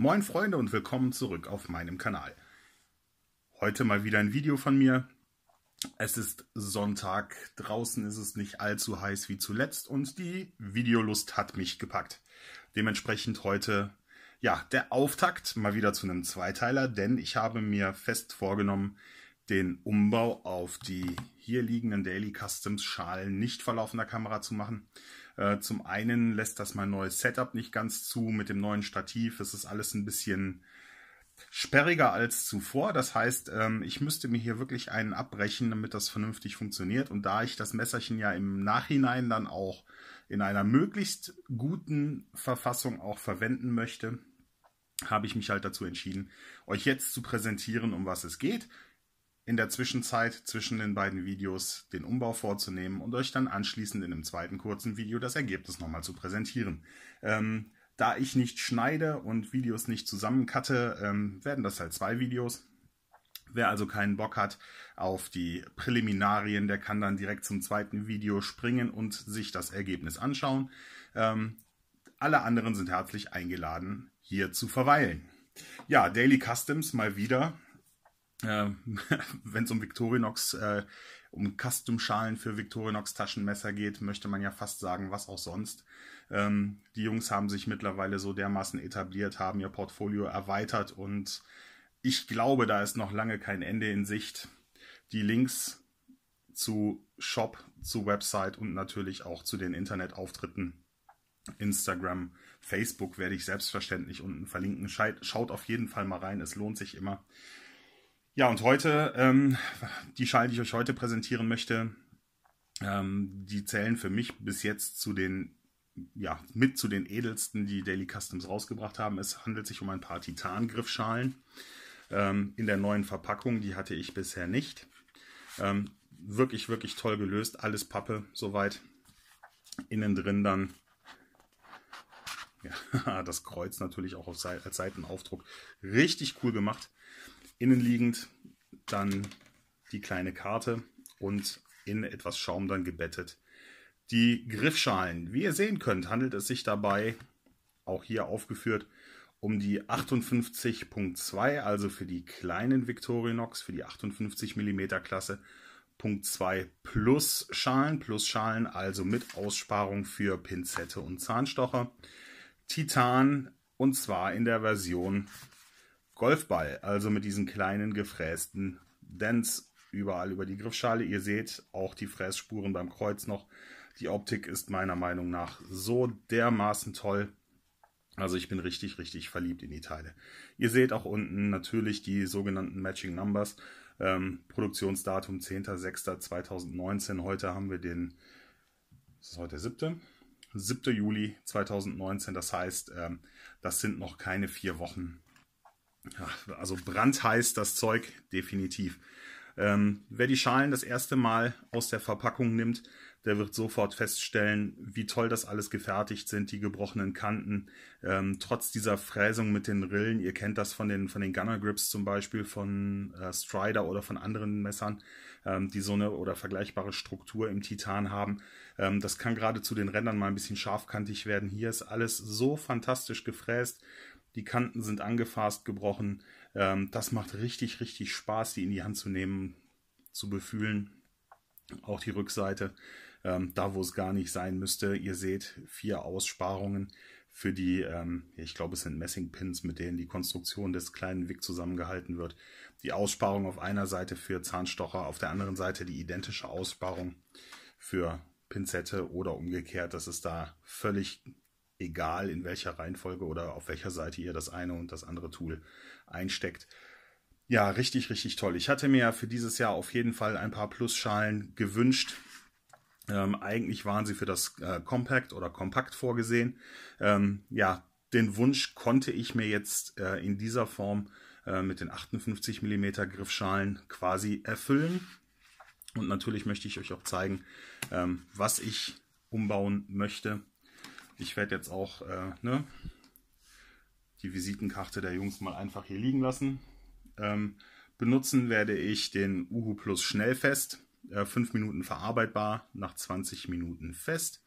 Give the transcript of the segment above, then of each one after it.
Moin Freunde und willkommen zurück auf meinem Kanal. Heute mal wieder ein Video von mir. Es ist Sonntag, draußen ist es nicht allzu heiß wie zuletzt und die Videolust hat mich gepackt. Dementsprechend heute, ja, der Auftakt mal wieder zu einem Zweiteiler, denn ich habe mir fest vorgenommen, den Umbau auf die hier liegenden Daily Customs Schalen nicht verlaufender Kamera zu machen. Äh, zum einen lässt das mein neues Setup nicht ganz zu mit dem neuen Stativ. Es ist alles ein bisschen sperriger als zuvor. Das heißt, ähm, ich müsste mir hier wirklich einen abbrechen, damit das vernünftig funktioniert. Und da ich das Messerchen ja im Nachhinein dann auch in einer möglichst guten Verfassung auch verwenden möchte, habe ich mich halt dazu entschieden, euch jetzt zu präsentieren, um was es geht in der Zwischenzeit zwischen den beiden Videos den Umbau vorzunehmen und euch dann anschließend in einem zweiten kurzen Video das Ergebnis nochmal zu präsentieren. Ähm, da ich nicht schneide und Videos nicht zusammencutte, ähm, werden das halt zwei Videos. Wer also keinen Bock hat auf die Präliminarien, der kann dann direkt zum zweiten Video springen und sich das Ergebnis anschauen. Ähm, alle anderen sind herzlich eingeladen, hier zu verweilen. Ja, Daily Customs mal wieder äh, wenn es um Victorinox, äh, um Custom-Schalen für Victorinox-Taschenmesser geht, möchte man ja fast sagen, was auch sonst. Ähm, die Jungs haben sich mittlerweile so dermaßen etabliert, haben ihr Portfolio erweitert und ich glaube, da ist noch lange kein Ende in Sicht. Die Links zu Shop, zu Website und natürlich auch zu den Internetauftritten Instagram, Facebook werde ich selbstverständlich unten verlinken. Schaut auf jeden Fall mal rein, es lohnt sich immer. Ja, und heute, ähm, die Schale, die ich euch heute präsentieren möchte, ähm, die zählen für mich bis jetzt zu den, ja, mit zu den edelsten, die Daily Customs rausgebracht haben. Es handelt sich um ein paar Titan-Griffschalen ähm, in der neuen Verpackung. Die hatte ich bisher nicht. Ähm, wirklich, wirklich toll gelöst. Alles Pappe soweit. Innen drin dann ja, das Kreuz natürlich auch als Seitenaufdruck. Richtig cool gemacht innenliegend dann die kleine Karte und in etwas Schaum dann gebettet die Griffschalen. Wie ihr sehen könnt, handelt es sich dabei, auch hier aufgeführt, um die 58.2, also für die kleinen Victorinox, für die 58 mm Klasse, Punkt 2 plus Schalen, plus Schalen, also mit Aussparung für Pinzette und Zahnstocher. Titan und zwar in der Version Golfball, also mit diesen kleinen gefrästen Dents überall über die Griffschale. Ihr seht auch die Frässpuren beim Kreuz noch. Die Optik ist meiner Meinung nach so dermaßen toll. Also ich bin richtig, richtig verliebt in die Teile. Ihr seht auch unten natürlich die sogenannten Matching Numbers. Ähm, Produktionsdatum 10.06.2019. Heute haben wir den, ist heute der 7.? 7. Juli 2019. Das heißt, ähm, das sind noch keine vier Wochen ja, also brandheiß das Zeug, definitiv. Ähm, wer die Schalen das erste Mal aus der Verpackung nimmt, der wird sofort feststellen, wie toll das alles gefertigt sind, die gebrochenen Kanten. Ähm, trotz dieser Fräsung mit den Rillen, ihr kennt das von den, von den Gunner Grips zum Beispiel, von äh, Strider oder von anderen Messern, ähm, die so eine oder vergleichbare Struktur im Titan haben. Ähm, das kann gerade zu den Rändern mal ein bisschen scharfkantig werden. Hier ist alles so fantastisch gefräst die Kanten sind angefasst, gebrochen. Ähm, das macht richtig, richtig Spaß, die in die Hand zu nehmen, zu befühlen. Auch die Rückseite, ähm, da wo es gar nicht sein müsste. Ihr seht vier Aussparungen für die, ähm, ich glaube es sind Messingpins, mit denen die Konstruktion des kleinen Wick zusammengehalten wird. Die Aussparung auf einer Seite für Zahnstocher, auf der anderen Seite die identische Aussparung für Pinzette oder umgekehrt. Das ist da völlig egal in welcher Reihenfolge oder auf welcher Seite ihr das eine und das andere Tool einsteckt. Ja, richtig, richtig toll. Ich hatte mir für dieses Jahr auf jeden Fall ein paar Plus-Schalen gewünscht. Ähm, eigentlich waren sie für das äh, Compact oder Kompakt vorgesehen. Ähm, ja, den Wunsch konnte ich mir jetzt äh, in dieser Form äh, mit den 58 mm Griffschalen quasi erfüllen. Und natürlich möchte ich euch auch zeigen, ähm, was ich umbauen möchte ich werde jetzt auch äh, ne, die Visitenkarte der Jungs mal einfach hier liegen lassen. Ähm, benutzen werde ich den Uhu Plus Schnellfest. Äh, Minuten verarbeitbar, nach 20 Minuten fest.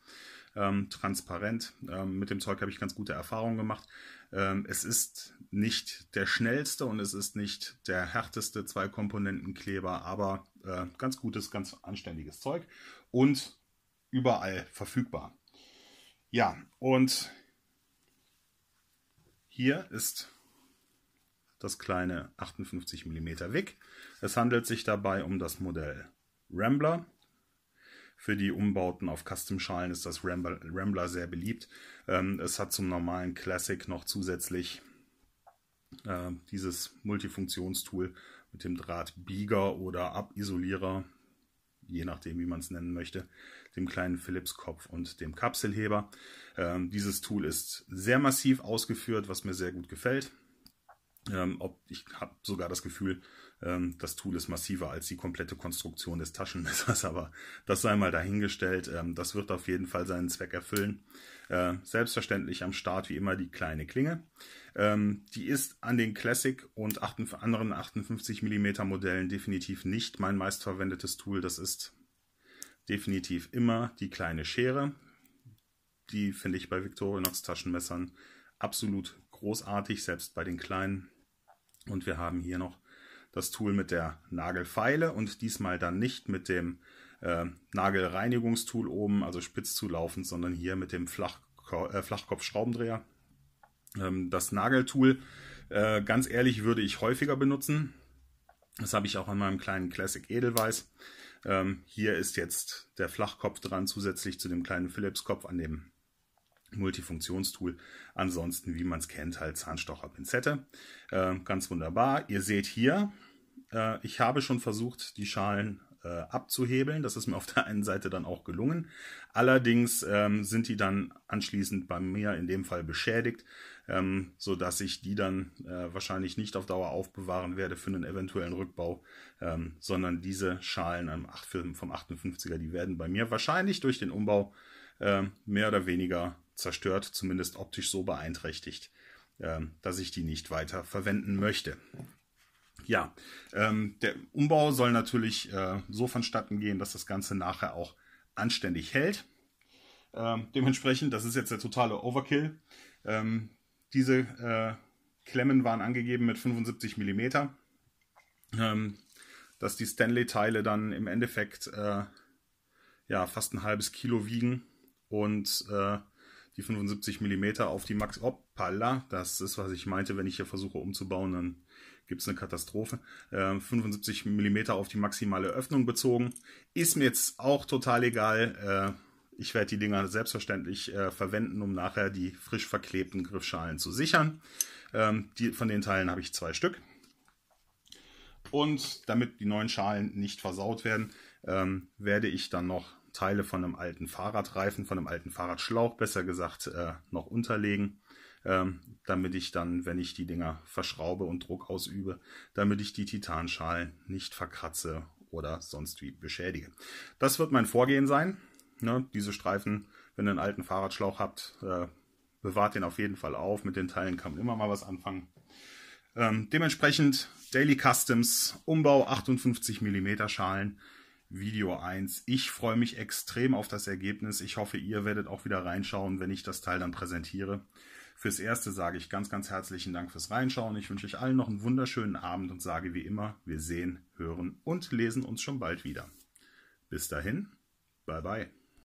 Ähm, transparent. Ähm, mit dem Zeug habe ich ganz gute Erfahrungen gemacht. Ähm, es ist nicht der schnellste und es ist nicht der härteste Zwei-Komponenten-Kleber, aber äh, ganz gutes, ganz anständiges Zeug und überall verfügbar. Ja, und hier ist das kleine 58 mm Wick. Es handelt sich dabei um das Modell Rambler. Für die Umbauten auf Custom-Schalen ist das Rambler, sehr beliebt. Ähm, es hat zum normalen Classic noch zusätzlich äh, dieses Multifunktionstool mit dem Draht Bieger oder Abisolierer, je nachdem, wie man es nennen möchte, dem kleinen Philips-Kopf und dem Kapselheber. Ähm, dieses Tool ist sehr massiv ausgeführt, was mir sehr gut gefällt. Ähm, ob, ich habe sogar das Gefühl, ähm, das Tool ist massiver als die komplette Konstruktion des Taschenmessers, aber das sei mal dahingestellt. Ähm, das wird auf jeden Fall seinen Zweck erfüllen. Äh, selbstverständlich am Start wie immer die kleine Klinge. Ähm, die ist an den Classic und anderen 58 mm Modellen definitiv nicht mein meistverwendetes Tool. Das ist definitiv immer die kleine Schere. Die finde ich bei Victorinox Taschenmessern absolut großartig, selbst bei den kleinen. Und wir haben hier noch das Tool mit der Nagelfeile und diesmal dann nicht mit dem äh, Nagelreinigungstool oben, also spitz zulaufend, sondern hier mit dem Flachko äh, Flachkopf-Schraubendreher. Ähm, das Nageltool, äh, ganz ehrlich, würde ich häufiger benutzen. Das habe ich auch an meinem kleinen Classic Edelweiß. Ähm, hier ist jetzt der Flachkopf dran, zusätzlich zu dem kleinen philips kopf an dem Multifunktionstool. Ansonsten, wie man es kennt, halt Zahnstocher-Pinzette. Äh, ganz wunderbar. Ihr seht hier, äh, ich habe schon versucht, die Schalen äh, abzuhebeln. Das ist mir auf der einen Seite dann auch gelungen. Allerdings ähm, sind die dann anschließend bei mir in dem Fall beschädigt, ähm, sodass ich die dann äh, wahrscheinlich nicht auf Dauer aufbewahren werde für einen eventuellen Rückbau, ähm, sondern diese Schalen vom 58er, die werden bei mir wahrscheinlich durch den Umbau äh, mehr oder weniger zerstört, zumindest optisch so beeinträchtigt, ähm, dass ich die nicht weiter verwenden möchte. Ja, ähm, der Umbau soll natürlich äh, so vonstatten gehen, dass das Ganze nachher auch anständig hält. Ähm, dementsprechend, das ist jetzt der totale Overkill. diese äh, Klemmen waren angegeben mit 75 mm. dass die Stanley-Teile dann im Endeffekt äh, ja fast ein halbes Kilo wiegen und äh, die 75 mm auf die Max Hoppala, Das ist, was ich meinte, wenn ich hier versuche umzubauen, dann gibt es eine Katastrophe. Äh, 75 mm auf die maximale Öffnung bezogen. Ist mir jetzt auch total egal. Äh, ich werde die Dinger selbstverständlich äh, verwenden, um nachher die frisch verklebten Griffschalen zu sichern. Ähm, die, von den Teilen habe ich zwei Stück. Und damit die neuen Schalen nicht versaut werden, ähm, werde ich dann noch Teile von einem alten Fahrradreifen, von einem alten Fahrradschlauch besser gesagt, äh, noch unterlegen, ähm, damit ich dann, wenn ich die Dinger verschraube und Druck ausübe, damit ich die Titanschalen nicht verkratze oder sonst wie beschädige. Das wird mein Vorgehen sein. Ne? Diese Streifen, wenn ihr einen alten Fahrradschlauch habt, äh, bewahrt den auf jeden Fall auf. Mit den Teilen kann man immer mal was anfangen. Ähm, dementsprechend Daily Customs, Umbau 58 mm Schalen Video 1. Ich freue mich extrem auf das Ergebnis. Ich hoffe, ihr werdet auch wieder reinschauen, wenn ich das Teil dann präsentiere. Fürs Erste sage ich ganz, ganz herzlichen Dank fürs Reinschauen. Ich wünsche euch allen noch einen wunderschönen Abend und sage wie immer, wir sehen, hören und lesen uns schon bald wieder. Bis dahin, bye bye.